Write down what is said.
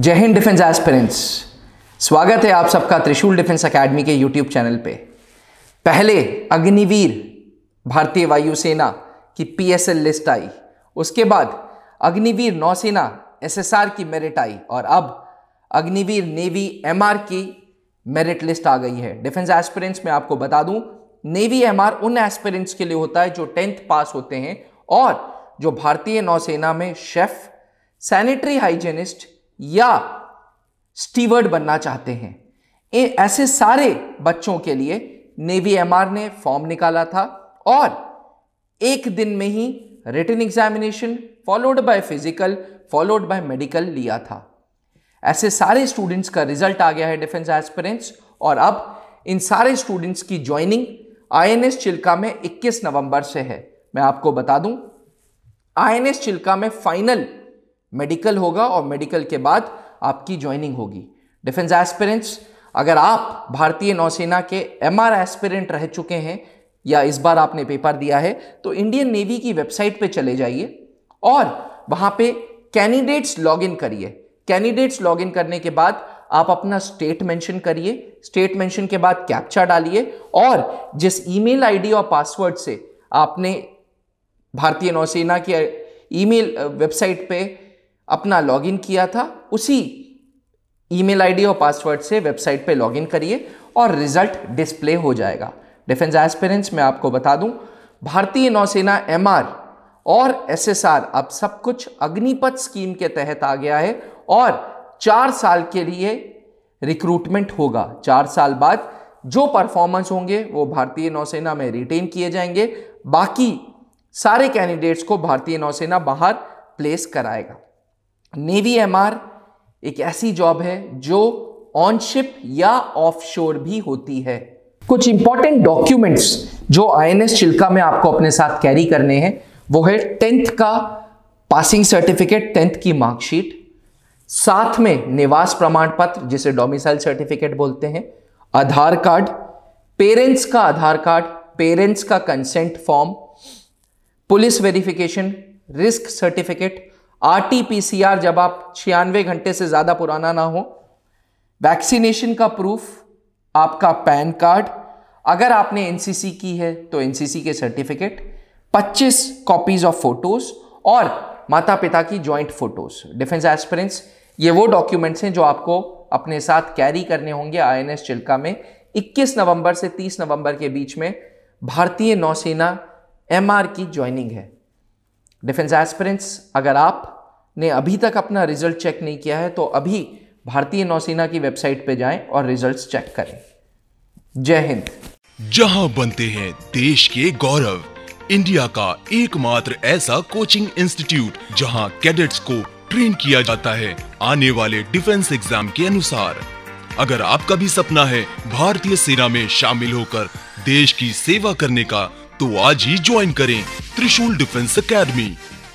जय Hind defence aspirants स्वागत है आप सबका त्रिशूल डिफेंस एकेडमी के यूट्यूब चैनल पे पहले अग्निवीर भारतीय वायुसेना की पीएसएल लिस्ट आई उसके बाद अग्निवीर नौसेना एसएसआर की मेरिट आई और अब अग्निवीर नेवी एमआर की मेरिट लिस्ट आ गई है डिफेंस एस्पिरेंट्स में आपको बता दूं नेवी एमआर उन एस्पिरेंट्स के लिए होता है जो टेंथ पास होते हैं और जो भारतीय नौसेना में शेफ सैनिटरी हाइजेनिस्ट या स्टीवर्ड बनना चाहते हैं ए, ऐसे सारे बच्चों के लिए नेवी एमआर ने फॉर्म निकाला था और एक दिन में ही written examination followed by physical followed by medical लिया था ऐसे सारे स्टूडेंट्स का रिजल्ट आ गया है डिफेंस एस्पिरेंट्स और अब इन सारे स्टूडेंट्स की ज्वाइनिंग आईएनएस चिल्का में 21 नवंबर से है मैं आपको बता दूं आईएनएस चिल्का में फाइनल मेडिकल होगा और मेडिकल के बाद आपकी ज्वाइनिंग होगी डिफेंस एस्पिरेंट्स अगर आप भारतीय नौसेना के एम आर एस्पिरेंट रह चुके हैं या इस बार आपने पेपर दिया है तो इंडियन नेवी की वेबसाइट पे चले जाइए और वहां पे कैंडिडेट्स लॉगिन करिए कैंडिडेट्स लॉगिन करने के बाद आप अपना स्टेट मेंशन करिए स्टेट मेंशन के बाद कैप्चा डालिए और जिस ईमेल आईडी और पासवर्ड से आपने भारतीय नौसेना की ईमेल वेबसाइट पे अपना लॉगिन किया था उसी ईमेल आईडी और पासवर्ड से वेबसाइट पे लॉगिन करिए और रिजल्ट डिस्प्ले हो जाएगा डिफेंस एस्पेरेंस मैं आपको बता दूं भारतीय नौसेना एम और एस अब सब कुछ अग्निपथ स्कीम के तहत आ गया है और चार साल के लिए रिक्रूटमेंट होगा चार साल बाद जो परफॉर्मेंस होंगे वो भारतीय नौसेना में रिटेन किए जाएंगे बाकी सारे कैंडिडेट्स को भारतीय नौसेना बाहर प्लेस कराएगा नेवी एम एक ऐसी जॉब है जो ऑन शिप या ऑफशोर भी होती है कुछ इंपॉर्टेंट डॉक्यूमेंट्स जो आईएनएस चिल्का में आपको अपने साथ कैरी करने हैं वो है टेंथ का पासिंग सर्टिफिकेट टेंथ की मार्कशीट साथ में निवास प्रमाण पत्र जिसे डोमिसाइल सर्टिफिकेट बोलते हैं आधार कार्ड पेरेंट्स का आधार कार्ड पेरेंट्स का consent form police verification risk certificate RTPCR जब आप छियानवे घंटे से ज़्यादा पुराना ना हो वैक्सीनेशन का प्रूफ आपका पैन कार्ड अगर आपने एनसीसी की है तो एनसीसी के सर्टिफिकेट 25 कॉपीज ऑफ फोटोज और माता पिता की जॉइंट फोटोज डिफेंस एस्पिरेंट्स ये वो डॉक्यूमेंट्स हैं जो आपको अपने साथ कैरी करने होंगे आईएनएस चिल्का में 21 नवंबर से 30 नवंबर के बीच में भारतीय नौसेना एमआर की ज्वाइनिंग है डिफेंस एस्पिरेंट्स अगर आप ने अभी तक अपना रिजल्ट चेक नहीं किया है तो अभी भारतीय नौसेना की वेबसाइट पर जाएं और रिजल्ट्स चेक करें जय हिंद जहां बनते हैं देश के गौरव इंडिया का एकमात्र ऐसा कोचिंग इंस्टीट्यूट जहां कैडेट्स को ट्रेन किया जाता है आने वाले डिफेंस एग्जाम के अनुसार अगर आपका भी सपना है भारतीय सेना में शामिल होकर देश की सेवा करने का तो आज ही ज्वाइन करें त्रिशूल डिफेंस अकेडमी